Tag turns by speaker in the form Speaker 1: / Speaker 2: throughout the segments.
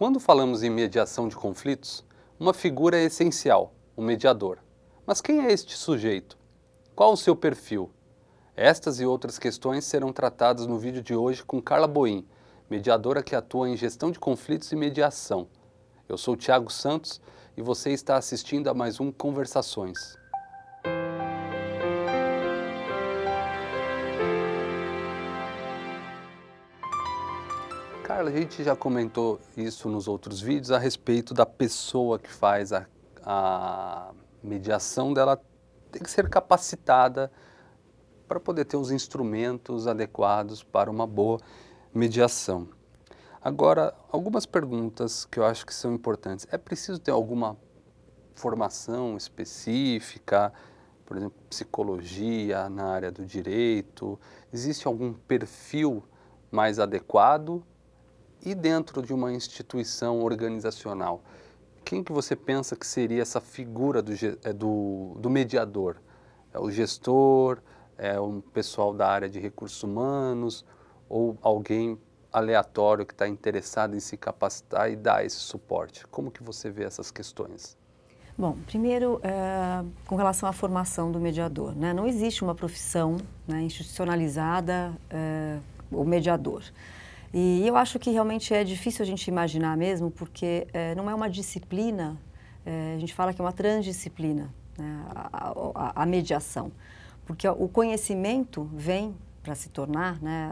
Speaker 1: Quando falamos em mediação de conflitos, uma figura é essencial, o mediador. Mas quem é este sujeito? Qual o seu perfil? Estas e outras questões serão tratadas no vídeo de hoje com Carla Boim, mediadora que atua em gestão de conflitos e mediação. Eu sou Tiago Santos e você está assistindo a mais um Conversações. Carla, a gente já comentou isso nos outros vídeos a respeito da pessoa que faz a, a mediação dela tem que ser capacitada para poder ter os instrumentos adequados para uma boa mediação. Agora, algumas perguntas que eu acho que são importantes. É preciso ter alguma formação específica, por exemplo, psicologia na área do direito? Existe algum perfil mais adequado e dentro de uma instituição organizacional, quem que você pensa que seria essa figura do, é, do, do mediador? É o gestor, é um pessoal da área de recursos humanos ou alguém aleatório que está interessado em se capacitar e dar esse suporte? Como que você vê essas questões?
Speaker 2: Bom, primeiro, é, com relação à formação do mediador, né? não existe uma profissão né, institucionalizada, é, o mediador. E eu acho que realmente é difícil a gente imaginar mesmo, porque é, não é uma disciplina, é, a gente fala que é uma transdisciplina, né, a, a, a, mediação. Porque o conhecimento vem para se tornar né,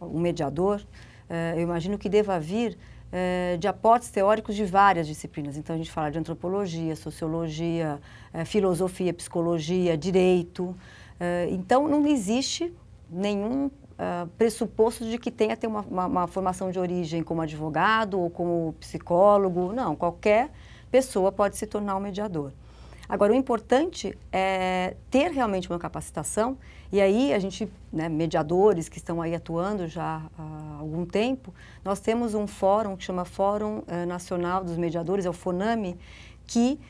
Speaker 2: um mediador, é, eu imagino que deva vir é, de aportes teóricos de várias disciplinas. Então, a gente fala de antropologia, sociologia, é, filosofia, psicologia, direito. É, então, não existe nenhum pressuposto de que tenha ter uma, uma, uma, formação de origem como advogado ou como psicólogo. Não, qualquer pessoa pode se tornar um mediador. Agora, o importante é ter realmente uma capacitação, e aí a gente, né, mediadores que estão aí atuando já há algum tempo, nós temos um fórum que chama Fórum Nacional dos Mediadores, é o FONAME, que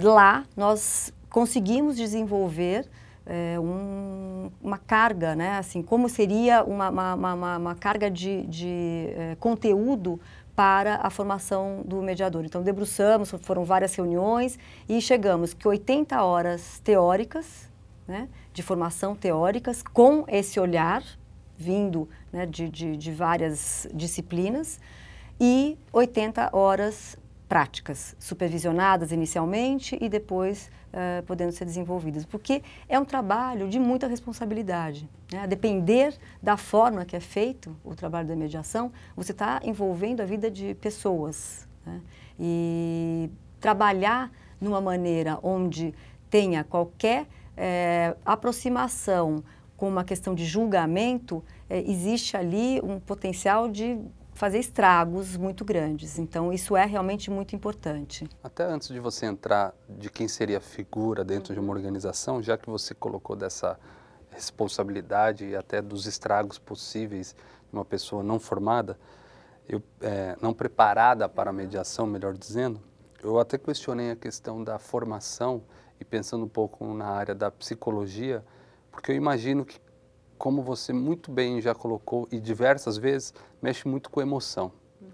Speaker 2: lá nós conseguimos desenvolver é, um, uma carga, né? Assim, como seria uma, uma, uma, uma carga de, de é, conteúdo para a formação do mediador. Então, debruçamos, foram várias reuniões e chegamos que 80 horas teóricas, né, de formação teóricas, com esse olhar vindo né, de, de, de várias disciplinas, e 80 horas práticas, supervisionadas inicialmente e depois uh, podendo ser desenvolvidas, porque é um trabalho de muita responsabilidade. Né? A depender da forma que é feito o trabalho da mediação, você está envolvendo a vida de pessoas. Né? E trabalhar numa maneira onde tenha qualquer eh, aproximação com uma questão de julgamento, eh, existe ali um potencial de fazer estragos muito grandes. Então, isso é realmente muito importante.
Speaker 1: Até antes de você entrar de quem seria a figura dentro uhum. de uma uhum. organização, já que você colocou dessa responsabilidade e até dos estragos possíveis de uma pessoa não formada, eu, é, não preparada para a uhum. mediação, melhor dizendo, eu até questionei a questão da formação e pensando um pouco na área da psicologia, porque eu imagino que como você muito bem já colocou e diversas vezes, mexe muito com emoção. Uhum.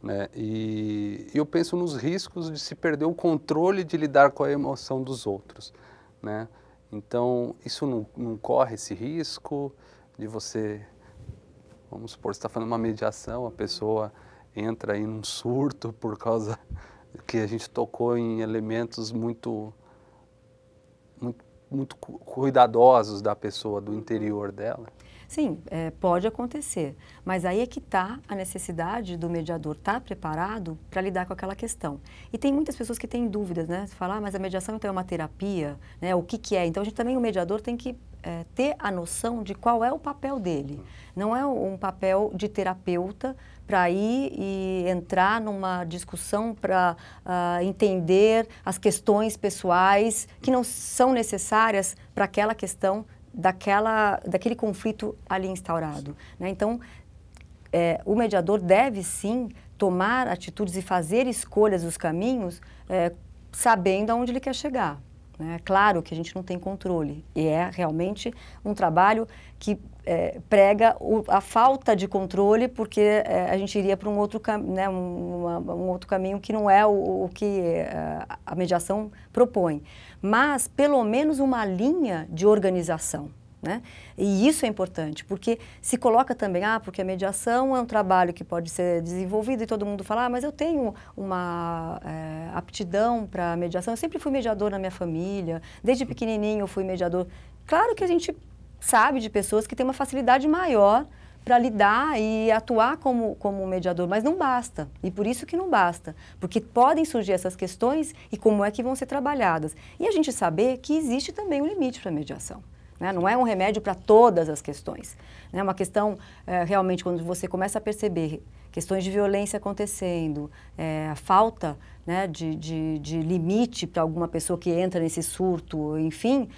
Speaker 1: Né? E, eu penso nos riscos de se perder o controle de lidar com a emoção dos outros. Né? Então, isso não, não corre esse risco de você, vamos supor, você está fazendo uma mediação, a pessoa entra em um surto por causa que a gente tocou em elementos muito, muito muito cuidadosos da pessoa, do interior dela?
Speaker 2: Sim, é, pode acontecer, mas aí é que está a necessidade do mediador estar tá preparado para lidar com aquela questão. E tem muitas pessoas que têm dúvidas, né? Falar, ah, mas a mediação então é uma terapia, né? O que, que é? Então a gente também o mediador tem que é, ter a noção de qual é o papel dele. Não é um papel de terapeuta para ir e entrar numa discussão para uh, ah, entender as questões pessoais que não são necessárias para aquela questão daquela, daquele conflito ali instaurado. Né? Então, é, o mediador deve sim tomar atitudes e fazer escolhas dos caminhos é, sabendo aonde ele quer chegar. É claro que a gente não tem controle e é realmente um trabalho que é, prega o, a falta de controle porque é, a gente iria para um outro né, um, um, outro caminho que não é o, o que é, a mediação propõe, mas pelo menos uma linha de organização. Né? E isso é importante, porque se coloca também, ah, porque a mediação é um trabalho que pode ser desenvolvido e todo mundo fala, ah, mas eu tenho uma é, aptidão para mediação, eu sempre fui mediador na minha família, desde pequenininho eu fui mediador. Claro que a gente sabe de pessoas que têm uma facilidade maior para lidar e atuar como, como mediador, mas não basta. E por isso que não basta, porque podem surgir essas questões e como é que vão ser trabalhadas. E a gente saber que existe também um limite para a mediação. Né? Não é um remédio para todas as questões. Né? É né? uma questão, é, realmente, quando você começa a perceber questões de violência acontecendo, é, a falta né, de, de, de limite para alguma pessoa que entra nesse surto, enfim,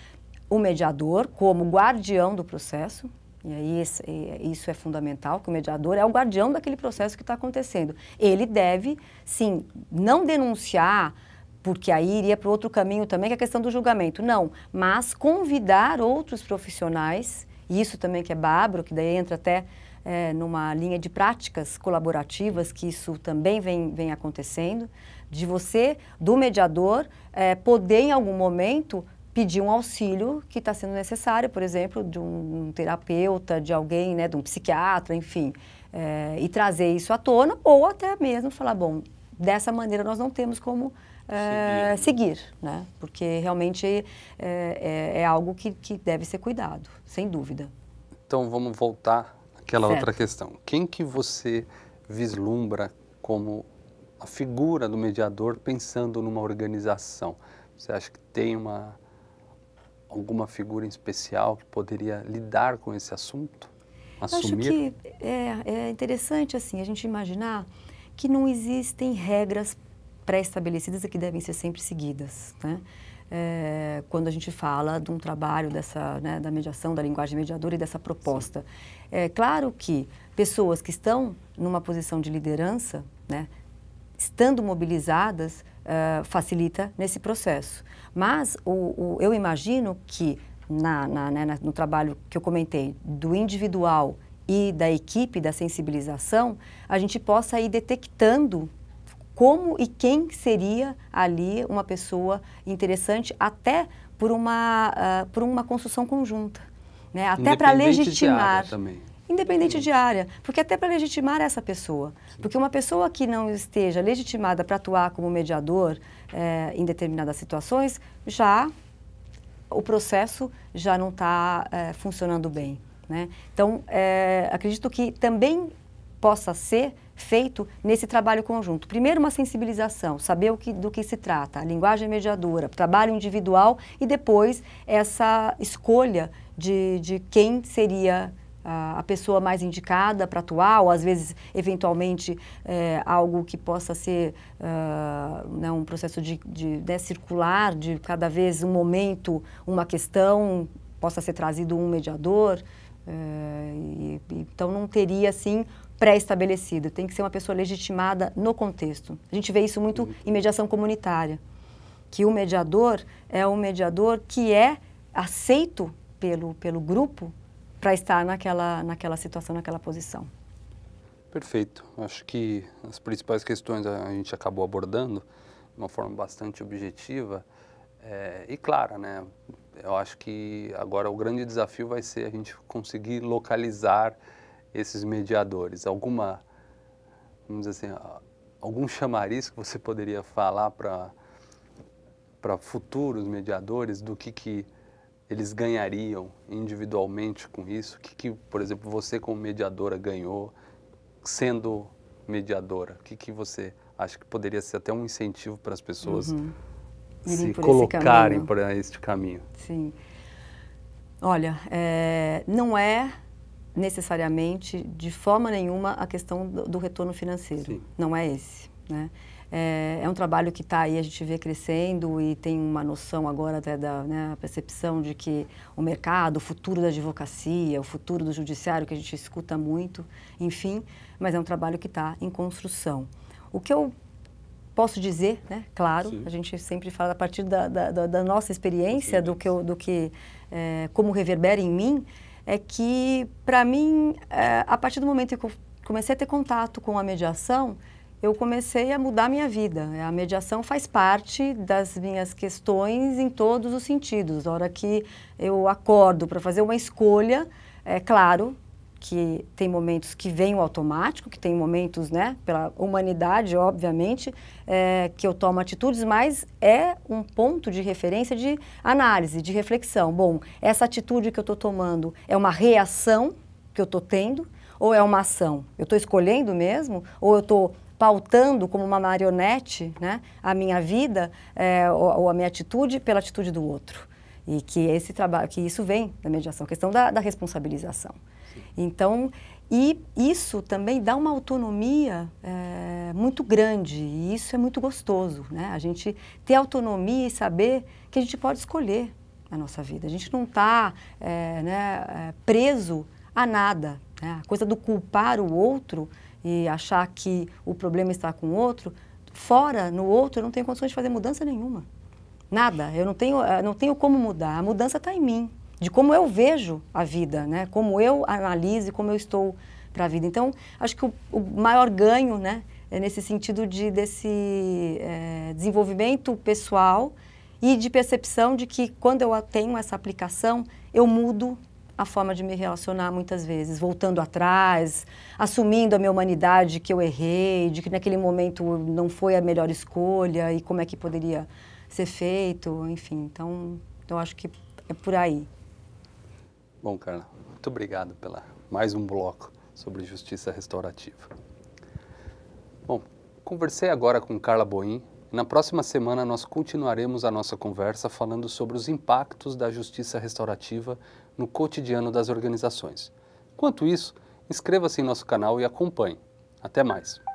Speaker 2: o mediador como guardião do processo, e aí esse, isso é fundamental, que o mediador é o guardião daquele processo que está acontecendo. Ele deve, sim, não denunciar porque aí iria para outro caminho também, que é a questão do julgamento. Não, mas convidar outros profissionais, e isso também que é babro, que daí entra até é, numa linha de práticas colaborativas, que isso também vem, vem acontecendo, de você, do mediador, é, poder em algum momento pedir um auxílio que está sendo necessário, por exemplo, de um, um, terapeuta, de alguém, né, de um psiquiatra, enfim, é, e trazer isso à tona, ou até mesmo falar, bom, dessa maneira nós não temos como seguir. É, seguir, né? Porque realmente é, é, é algo que, que, deve ser cuidado, sem dúvida.
Speaker 1: Então vamos voltar àquela certo. outra questão. Quem que você vislumbra como a figura do mediador pensando numa organização? Você acha que tem uma alguma figura em especial que poderia lidar com esse assunto? Assumir? Eu acho que
Speaker 2: é, é interessante assim a gente imaginar que não existem regras pré-estabelecidas e que devem ser sempre seguidas. Né? É, quando a gente fala de um trabalho dessa, né, da mediação, da linguagem mediadora e dessa proposta. Sim. É claro que pessoas que estão numa posição de liderança, né, estando mobilizadas, é, facilita nesse processo. Mas o, o eu imagino que na, na, né, no trabalho que eu comentei do individual e da equipe da sensibilização, a gente possa ir detectando como e quem seria ali uma pessoa interessante, até por uma, uh, por uma construção conjunta, né? até para legitimar. Independente Sim. de área, porque até para legitimar essa pessoa. Sim. Porque uma pessoa que não esteja legitimada para atuar como mediador é, em determinadas situações, já o processo já não está é, eh, funcionando bem. Né? Então, é, acredito que também possa ser feito nesse trabalho conjunto. Primeiro, uma sensibilização, saber que, do que se trata, a linguagem mediadora, trabalho individual e depois essa escolha de, de quem seria a pessoa mais indicada para atuar, ou às vezes, eventualmente, é, algo que possa ser uh, né, um processo de, de né, circular, de cada vez um momento, uma questão, possa ser trazido um mediador. Eh, e, então, não teria, assim, pré-estabelecido, tem que ser uma pessoa legitimada no contexto. A gente vê isso muito em mediação comunitária, que o mediador é um mediador que é aceito pelo, pelo grupo para estar naquela, naquela situação, naquela posição.
Speaker 1: Perfeito. Acho que as principais questões a gente acabou abordando de uma forma bastante objetiva é, e clara, né? Eu acho que agora o grande desafio vai ser a gente conseguir localizar esses mediadores? Alguma, vamos dizer assim, algum chamariz que você poderia falar para para futuros mediadores do que, que eles ganhariam individualmente com isso? O que, que, por exemplo, você como mediadora ganhou sendo mediadora? O que, que você acha que poderia ser até um incentivo para as pessoas uhum. se colocarem para este caminho?
Speaker 2: Sim. Olha, é, não é necessariamente, de forma nenhuma, a questão do, retorno financeiro. Sim. Não é esse. Né? É, é um trabalho que está aí, a gente vê crescendo e tem uma noção agora até da né, percepção de que o mercado, o futuro da advocacia, o futuro do judiciário, que a gente escuta muito, enfim, mas é um trabalho que está em construção. O que eu posso dizer, né? Claro, Sim. a gente sempre fala a partir da, da, da nossa experiência, do que, eu, do que é, como reverbera em mim, é que, para mim, é, a partir do momento que eu comecei a ter contato com a mediação, eu comecei a mudar a minha vida. A mediação faz parte das minhas questões em todos os sentidos. A hora que eu acordo para fazer uma escolha, é claro que tem momentos que vem o automático, que tem momentos, né, pela humanidade, obviamente, é, que eu tomo atitudes, mas é um ponto de referência de análise, de reflexão. Bom, essa atitude que eu estou tomando é uma reação que eu estou tendo ou é uma ação? Eu estou escolhendo mesmo ou eu estou pautando como uma marionete né, a minha vida é, ou, ou a minha atitude pela atitude do outro? E que esse trabalho, que isso vem da mediação, a questão da, da responsabilização. Sim. Então, e isso também dá uma autonomia é, muito grande, e isso é muito gostoso, né? A gente ter autonomia e saber que a gente pode escolher a nossa vida. A gente não está é, eh, né, eh, preso a nada. Né? A coisa do culpar o outro e achar que o problema está com o outro, fora, no outro, eu não tenho condições de fazer mudança nenhuma. Nada. Eu não tenho, eh, não tenho como mudar. A mudança está em mim, de como eu vejo a vida, né? Como eu analiso, como eu estou para a vida. Então, acho que o, o, maior ganho, né, é nesse sentido de desse é, desenvolvimento pessoal e de percepção de que quando eu tenho essa aplicação, eu mudo a forma de me relacionar muitas vezes, voltando atrás, assumindo a minha humanidade que eu errei, de que naquele momento não foi a melhor escolha e como é que poderia ser feito, enfim. Então, eu acho que é por aí.
Speaker 1: Bom, Carla, muito obrigado pela mais um bloco sobre justiça restaurativa. Bom, conversei agora com Carla Boim. Na próxima semana nós continuaremos a nossa conversa falando sobre os impactos da justiça restaurativa no cotidiano das organizações. Quanto isso, inscreva-se em nosso canal e acompanhe. Até mais.